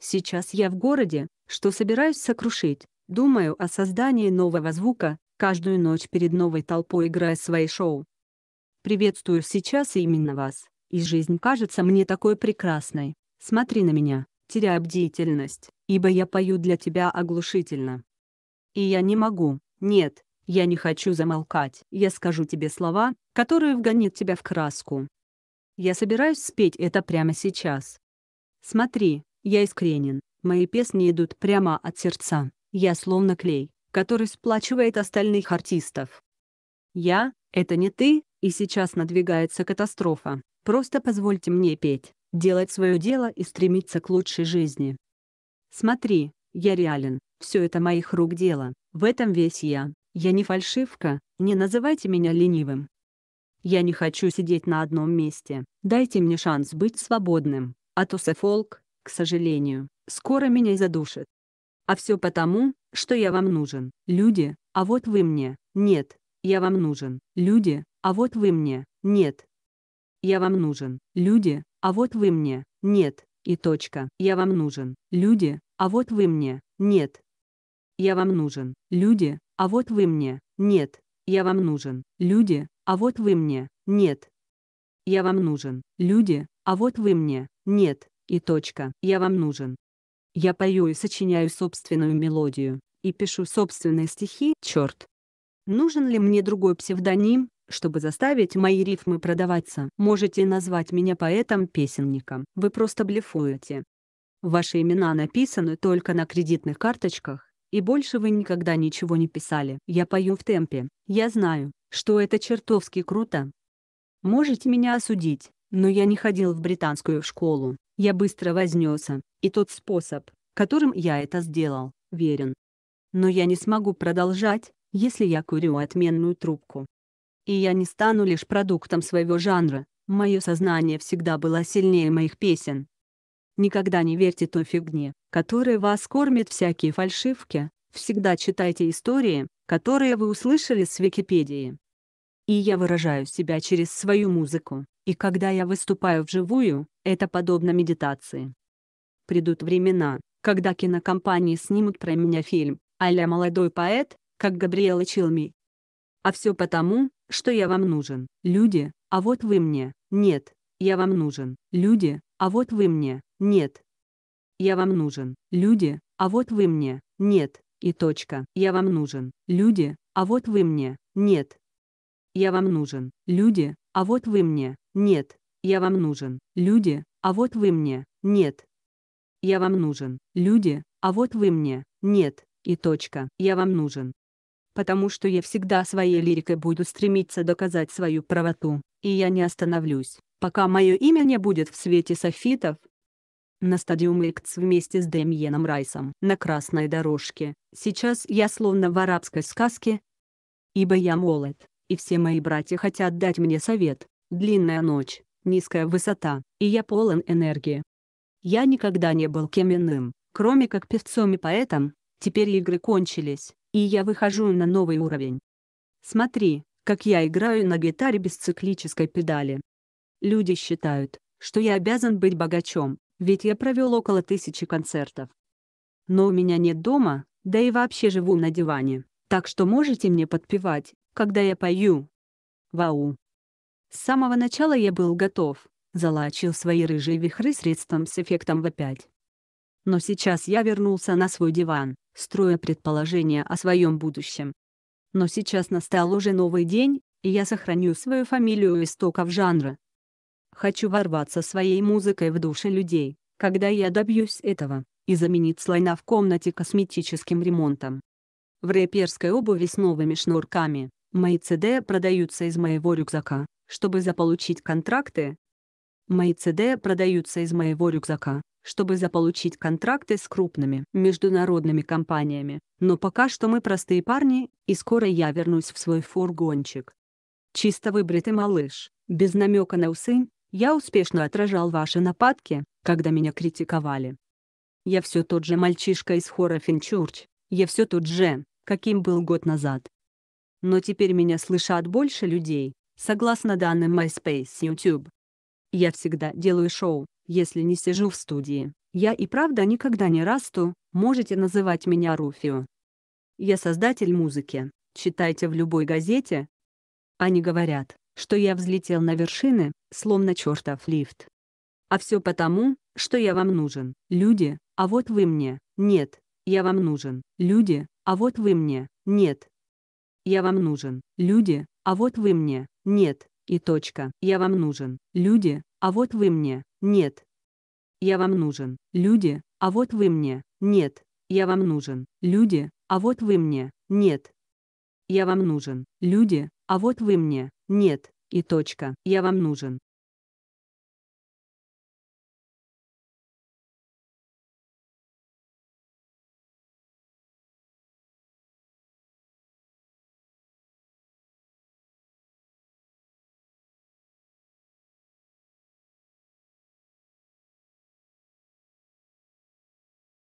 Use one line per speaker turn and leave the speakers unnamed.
Сейчас я в городе, что собираюсь сокрушить, думаю о создании нового звука, каждую ночь перед новой толпой играя свои шоу. Приветствую сейчас именно вас, и жизнь кажется мне такой прекрасной. Смотри на меня, теряя бдительность, ибо я пою для тебя оглушительно. И я не могу, нет, я не хочу замолкать. Я скажу тебе слова, которые вгонят тебя в краску. Я собираюсь спеть это прямо сейчас. Смотри, я искренен, мои песни идут прямо от сердца, я словно клей, который сплачивает остальных артистов. Я — это не ты, и сейчас надвигается катастрофа, просто позвольте мне петь, делать свое дело и стремиться к лучшей жизни. Смотри, я реален, все это моих рук дело, в этом весь я, я не фальшивка, не называйте меня ленивым. Я не хочу сидеть на одном месте, дайте мне шанс быть свободным, а то Сефолк, к сожалению, скоро меня задушат. А все потому, что я вам нужен, люди, а вот вы мне, нет, я вам нужен, люди, а вот вы мне, нет. Я вам нужен, люди, а вот вы мне, нет, и точка. Я вам нужен, люди, а вот вы мне, нет. Я вам нужен, люди, а вот вы мне, нет. Я вам нужен, люди, а вот вы мне, нет. Я вам нужен, люди, а вот вы мне, нет. И точка. Я вам нужен. Я пою и сочиняю собственную мелодию, и пишу собственные стихи, черт. Нужен ли мне другой псевдоним, чтобы заставить мои рифмы продаваться? Можете назвать меня поэтом-песенником. Вы просто блефуете. Ваши имена написаны только на кредитных карточках, и больше вы никогда ничего не писали. Я пою в темпе, я знаю, что это чертовски круто. Можете меня осудить, но я не ходил в британскую школу, я быстро вознесся, и тот способ, которым я это сделал, верен. Но я не смогу продолжать, если я курю отменную трубку. И я не стану лишь продуктом своего жанра, мое сознание всегда было сильнее моих песен. Никогда не верьте той фигне, которой вас кормит всякие фальшивки, всегда читайте истории, которые вы услышали с Википедии. И я выражаю себя через свою музыку. И когда я выступаю вживую, это подобно медитации. Придут времена, когда кинокомпании снимут про меня фильм, аля «Молодой поэт», как Габриэла Чилми. А все потому, что я вам нужен, люди, а вот вы мне, нет, я вам нужен, люди, а вот вы мне, нет. Я вам нужен, люди, а вот вы мне, нет, и точка. Я вам нужен, люди, а вот вы мне, нет. Я вам нужен, люди, а вот вы мне, нет, я вам нужен, люди, а вот вы мне, нет. Я вам нужен, люди, а вот вы мне, нет, и точка, я вам нужен. Потому что я всегда своей лирикой буду стремиться доказать свою правоту, и я не остановлюсь, пока мое имя не будет в свете софитов. На стадиум X вместе с Демьеном Райсом на красной дорожке, сейчас я словно в арабской сказке. Ибо я молод, и все мои братья хотят дать мне совет. Длинная ночь, низкая высота, и я полон энергии. Я никогда не был кем иным, кроме как певцом и поэтом. Теперь игры кончились, и я выхожу на новый уровень. Смотри, как я играю на гитаре без циклической педали. Люди считают, что я обязан быть богачом, ведь я провел около тысячи концертов. Но у меня нет дома, да и вообще живу на диване, так что можете мне подпевать, когда я пою. Вау. С самого начала я был готов, залачил свои рыжие вихры средством с эффектом в 5 Но сейчас я вернулся на свой диван, строя предположения о своем будущем. Но сейчас настал уже новый день, и я сохраню свою фамилию истоков жанра. Хочу ворваться своей музыкой в души людей, когда я добьюсь этого, и заменить слайна в комнате косметическим ремонтом. В рэперской обуви с новыми шнурками, Мои CD продаются из моего рюкзака, чтобы заполучить контракты. Мои CD продаются из моего рюкзака, чтобы заполучить контракты с крупными международными компаниями. Но пока что мы простые парни, и скоро я вернусь в свой фургончик. Чисто выбритый малыш, без намека на усы, я успешно отражал ваши нападки, когда меня критиковали. Я все тот же мальчишка из хора Финчурч, я все тот же, каким был год назад но теперь меня слышат больше людей, согласно данным MySpace YouTube. Я всегда делаю шоу, если не сижу в студии. Я и правда никогда не расту, можете называть меня Руфио. Я создатель музыки, читайте в любой газете. Они говорят, что я взлетел на вершины, словно чертов лифт. А все потому, что я вам нужен, люди, а вот вы мне, нет, я вам нужен, люди, а вот вы мне, нет, я вам нужен, люди, а вот вы мне, нет, и точка. Я вам нужен, люди, а вот вы мне, нет. Я вам нужен, люди, а вот вы мне, нет. Я вам нужен, люди, а вот вы мне, нет. Я вам нужен, люди, а вот вы мне, нет, и точка. Я вам нужен,